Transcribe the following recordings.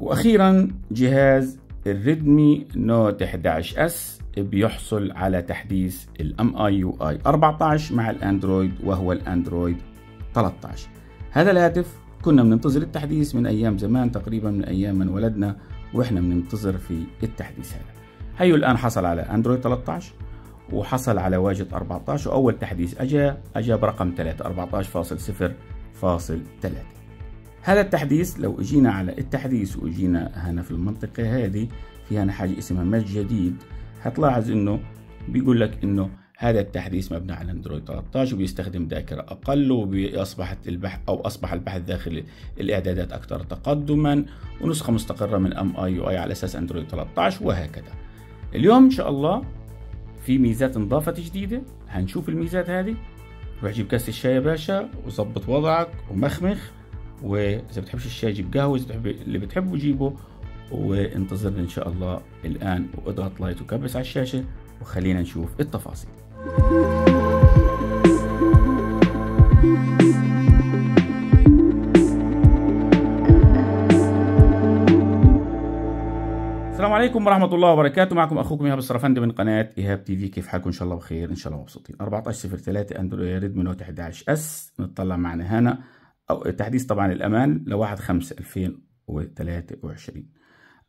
واخيرا جهاز الريدمي نوت 11 اس بيحصل على تحديث الام اي يو اي 14 مع الاندرويد وهو الاندرويد 13 هذا الهاتف كنا بننتظر التحديث من ايام زمان تقريبا من ايام من ولدنا واحنا بننتظر في التحديث هذا هيو الان حصل على اندرويد 13 وحصل على واجهة 14 واول تحديث اجا اجا برقم 3 14.0.3 هذا التحديث لو اجينا على التحديث واجينا هنا في المنطقة هذه في هنا حاجة اسمها مج جديد هتلاحظ انه بيقول لك انه هذا التحديث مبني على اندرويد 13 وبيستخدم ذاكرة أقل وأصبحت البحث أو أصبح البحث داخل الإعدادات أكثر تقدما ونسخة مستقرة من ام اي يو اي على أساس اندرويد 13 وهكذا. اليوم إن شاء الله في ميزات انضافت جديدة هنشوف الميزات هذه روح جيب كاس الشاي يا باشا وظبط وضعك ومخمخ واذا بتحبش الشاي جيب قهوه اذا بتحب اللي بتحبه جيبه وانتظرنا ان شاء الله الان واضغط لايت وكبس على الشاشه وخلينا نشوف التفاصيل السلام عليكم ورحمة الله وبركاته معكم أخوكم إيهاب الصرفند من قناة إيهاب تي في كيف حالكم إن شاء الله بخير إن شاء الله مبسوطين 1403 أندرويد ريدمي نوت 11 أس نطلع معنا هنا أو تحديث طبعا الأمان لواحد خمسة 2023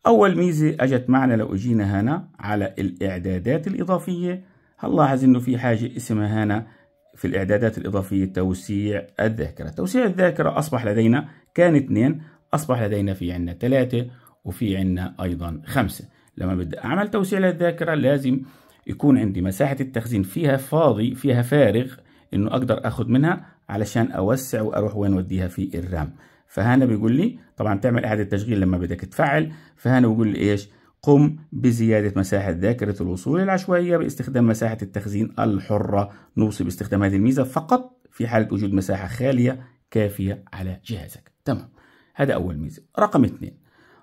أول ميزة أجت معنا لو أجينا هنا على الإعدادات الإضافية هنلاحظ إنه في حاجة اسمها هنا في الإعدادات الإضافية توسيع الذاكرة توسيع الذاكرة أصبح لدينا كان اثنين أصبح لدينا في عنا ثلاثة وفي عنا أيضا خمسة لما بدي أعمل توسيع للذاكرة لازم يكون عندي مساحة التخزين فيها فاضي فيها فارغ إنه أقدر أخذ منها علشان اوسع واروح وين اوديها في الرام فهنا بيقول لي طبعا تعمل اعاده تشغيل لما بدك تفعل فهنا بيقول لي ايش قم بزيادة مساحة ذاكرة الوصول العشوائية باستخدام مساحة التخزين الحرة نوصي باستخدام هذه الميزة فقط في حالة وجود مساحة خالية كافية على جهازك تمام هذا أول ميزة رقم اثنين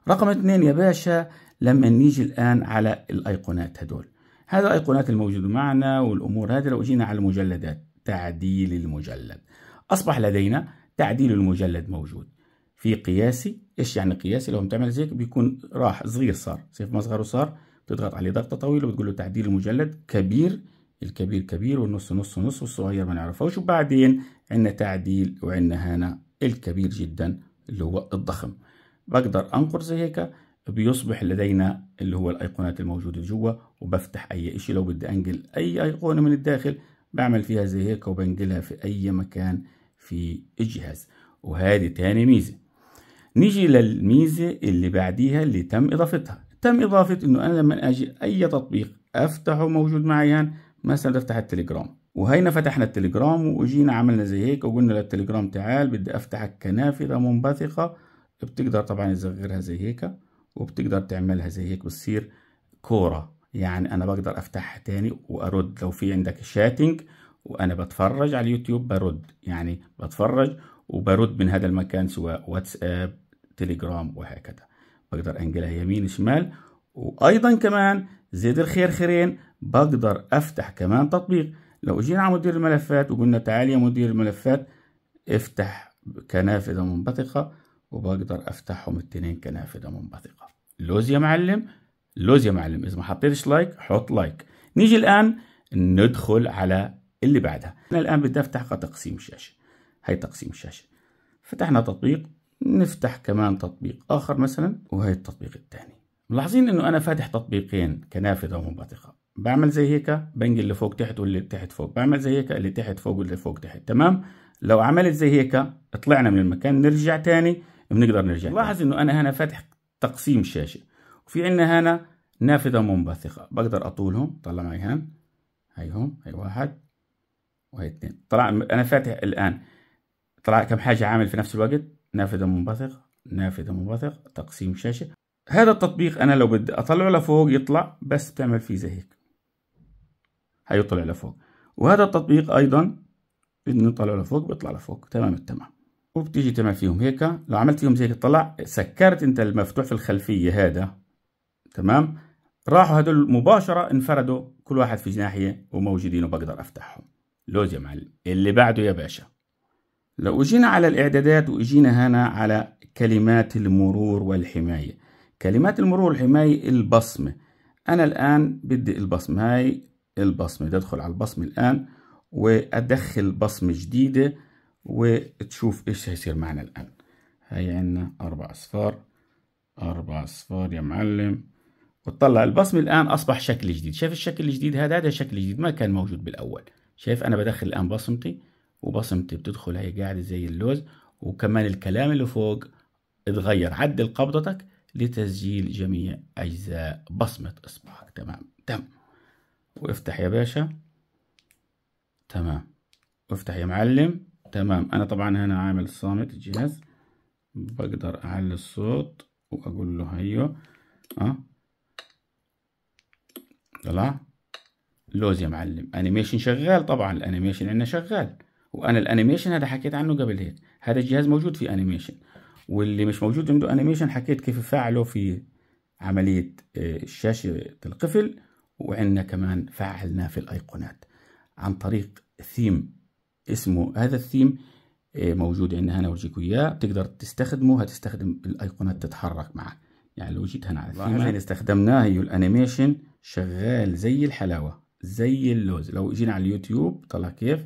رقم اثنين يا باشا لما نيجي الآن على الأيقونات هدول هذا الأيقونات الموجودة معنا والأمور هذه لو جينا على المجلدات تعديل المجلد أصبح لدينا تعديل المجلد موجود في قياسي إيش يعني قياسي لو بتعمل زي بيكون راح صغير صار سيف مصغره صار بتضغط عليه ضغطة طويلة وبتقول له تعديل المجلد كبير الكبير كبير والنص نص نص والصغير ما نعرفهوش وبعدين عندنا تعديل وعندنا هنا الكبير جدا اللي هو الضخم بقدر انقر زي هيك بيصبح لدينا اللي هو الايقونات الموجوده جوا وبفتح اي اشي لو بدي انقل اي ايقونه من الداخل بعمل فيها زي هيك وبنقلها في اي مكان في الجهاز وهذه تاني ميزة نيجي للميزة اللي بعديها اللي تم إضافتها تم إضافة إنه أنا لما أجي أي تطبيق أفتحه موجود معي هان يعني مثلا أفتح التليجرام وهينا فتحنا التليجرام وجينا عملنا زي هيك وقلنا للتليجرام تعال بدي أفتحك كنافذة منبثقة بتقدر طبعا تصغرها زي هيك وبتقدر تعملها زي هيك بتصير كورة يعني أنا بقدر أفتحها تاني وأرد لو في عندك شاتنج وأنا بتفرج على اليوتيوب برد يعني بتفرج وبرد من هذا المكان سواء واتساب تليجرام وهكذا بقدر أنقلها يمين شمال وأيضا كمان زيد الخير خيرين بقدر أفتح كمان تطبيق لو جينا على مدير الملفات وقلنا تعال يا مدير الملفات افتح كنافذة منبثقة وبقدر أفتحهم الاثنين كنافذة منبثقة لوز يا معلم لوز يا معلم إذا ما حطيتش لايك حط لايك نيجي الآن ندخل على اللي بعدها أنا الآن بدي أفتح تقسيم الشاشة هاي تقسيم الشاشة فتحنا تطبيق نفتح كمان تطبيق آخر مثلا وهي التطبيق الثاني ملاحظين إنه أنا فاتح تطبيقين كنافذة ومنبثقة بعمل زي هيك بنقل اللي فوق تحت واللي تحت فوق بعمل زي هيك اللي تحت فوق واللي فوق تحت تمام لو عملت زي هيك طلعنا من المكان نرجع ثاني بنقدر نرجع لاحظ انه انا هنا فاتح تقسيم شاشه وفي عندنا هنا نافذه منبثقه بقدر اطولهم طلع معي هان هون هي واحد وهي اثنين طلع انا فاتح الان طلع كم حاجه عامل في نفس الوقت نافذه منبثق نافذه منبثق تقسيم شاشه هذا التطبيق انا لو بدي اطلعه لفوق يطلع بس بتعمل فيه زي هيك هيطلع لفوق وهذا التطبيق ايضا بدنا نطلعه لفوق بيطلع لفوق تمام التمام وبتيجي تعمل فيهم هيك لو عملت فيهم زي هيك طلع سكرت انت المفتوح في الخلفيه هذا تمام راحوا هدول مباشره انفردوا كل واحد في ناحيه وموجودين وبقدر افتحهم لوز يا معلم اللي بعده يا باشا لو اجينا على الاعدادات واجينا هنا على كلمات المرور والحماية كلمات المرور والحماية البصمة انا الان بدي البصمة هاي البصمة تدخل على البصمة الان وادخل بصمة جديدة وتشوف ايش هيصير معنا الان هاي عنا اربع اصفار اربع اصفار يا معلم وتطلع البصمة الان اصبح شكل جديد شايف الشكل الجديد هذا هذا شكل جديد ما كان موجود بالاول شايف انا بدخل الان بصمتي وبصمتي بتدخل اهي قاعده زي اللوز وكمان الكلام اللي فوق اتغير عدل قبضتك لتسجيل جميع اجزاء بصمه اصبعك تمام تم وافتح يا باشا تمام وافتح يا معلم تمام انا طبعا هنا عامل صامت الجهاز بقدر اعلي الصوت واقول له هيو أيوه. اه طلع لوز يا معلم انيميشن شغال طبعا الانيميشن عندنا شغال وانا الانيميشن هذا حكيت عنه قبل هيك هذا الجهاز موجود في انيميشن واللي مش موجود عنده انيميشن حكيت كيف فعله في عملية آه، شاشة القفل وعندنا كمان فعلناه في الايقونات عن طريق ثيم اسمه هذا الثيم آه، موجود عندنا هنا ورجيكم اياه بتقدر تستخدمه هتستخدم الايقونات تتحرك معك يعني لو جيت هنا على الثيم اللي استخدمناه هي الانيميشن شغال زي الحلاوه زي اللوز لو جينا على اليوتيوب طلع كيف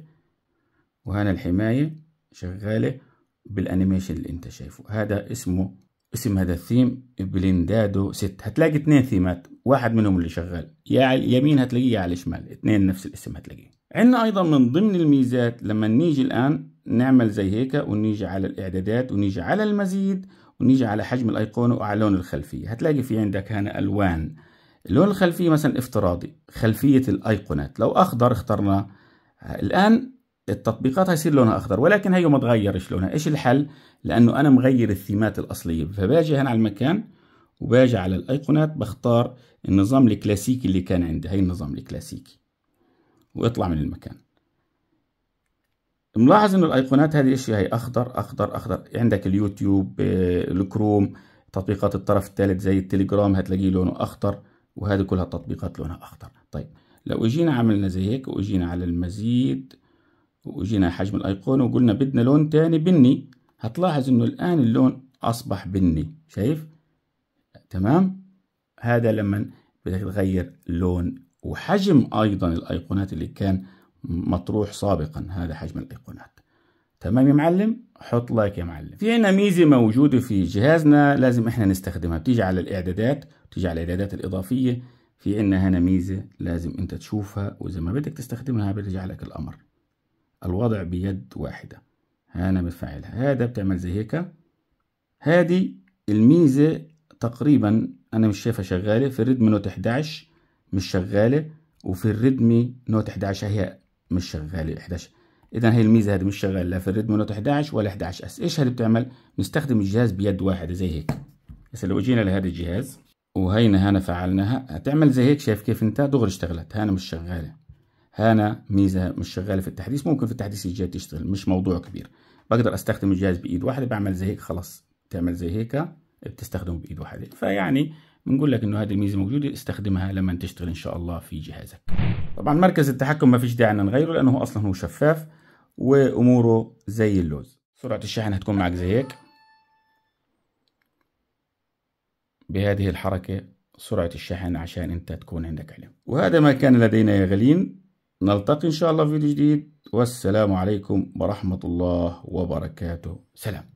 وهنا الحماية شغالة بالانيميشن اللي انت شايفه هذا اسمه اسم هذا الثيم بلندادو 6 هتلاقي اثنين ثيمات واحد منهم اللي شغال يا على اليمين هتلاقيه يا على الشمال اثنين نفس الاسم هتلاقيه عندنا ايضا من ضمن الميزات لما نيجي الان نعمل زي هيك ونيجي على الاعدادات ونيجي على المزيد ونيجي على حجم الايقونة وعلى لون الخلفية هتلاقي في عندك هنا الوان اللون الخلفي مثلا افتراضي خلفية الأيقونات لو أخضر اخترنا الآن التطبيقات هيصير لونها أخضر ولكن هي ما تغيرش لونها إيش الحل؟ لأنه أنا مغير الثيمات الأصلية فباجي هنا على المكان وباجي على الأيقونات بختار النظام الكلاسيكي اللي كان عندي هي النظام الكلاسيكي واطلع من المكان ملاحظ انه الايقونات هذه الاشياء هي اخضر اخضر اخضر عندك اليوتيوب آه، الكروم تطبيقات الطرف الثالث زي التليجرام هتلاقيه لونه اخضر وهذه كلها تطبيقات لونها أخضر طيب لو اجينا عملنا زي هيك واجينا على المزيد واجينا حجم الأيقونة وقلنا بدنا لون تاني بني هتلاحظ إنه الآن اللون أصبح بني شايف تمام هذا لما بدك تغير لون وحجم أيضا الأيقونات اللي كان مطروح سابقا هذا حجم الأيقونات تمام يا معلم حط لايك يا معلم في عنا ميزه موجوده في جهازنا لازم احنا نستخدمها بتيجي على الاعدادات بتيجي على الاعدادات الاضافيه في عنا هنا ميزه لازم انت تشوفها واذا ما بدك تستخدمها بيرجع لك الامر الوضع بيد واحده هنا بتفعلها هذا بتعمل زي هيك هذه الميزه تقريبا انا مش شايفها شغاله في الريدمي نوت 11 مش شغاله وفي الريدمي نوت 11 هي مش شغاله 11 اذا هي الميزه هذه مش شغاله لا في الريدمي نوت 11 ولا 11 اس ايش هذه بتعمل بنستخدم الجهاز بيد واحده زي هيك هسه لو اجينا لهذا الجهاز وهينا هنا فعلناها هتعمل زي هيك شايف كيف انت دغري اشتغلت هنا مش شغاله هنا ميزه مش شغاله في التحديث ممكن في التحديث الجاي تشتغل مش موضوع كبير بقدر استخدم الجهاز بايد واحده بعمل زي هيك خلاص تعمل زي هيك بتستخدمه بايد واحده فيعني بنقول لك انه هذه الميزه موجوده استخدمها لما تشتغل ان شاء الله في جهازك طبعا مركز التحكم ما فيش داعي ان نغيره لانه اصلا هو شفاف واموره زي اللوز سرعة الشحن هتكون معك زي هيك بهذه الحركة سرعة الشحن عشان انت تكون عندك علم وهذا ما كان لدينا يا غالين نلتقي ان شاء الله في فيديو جديد والسلام عليكم ورحمة الله وبركاته سلام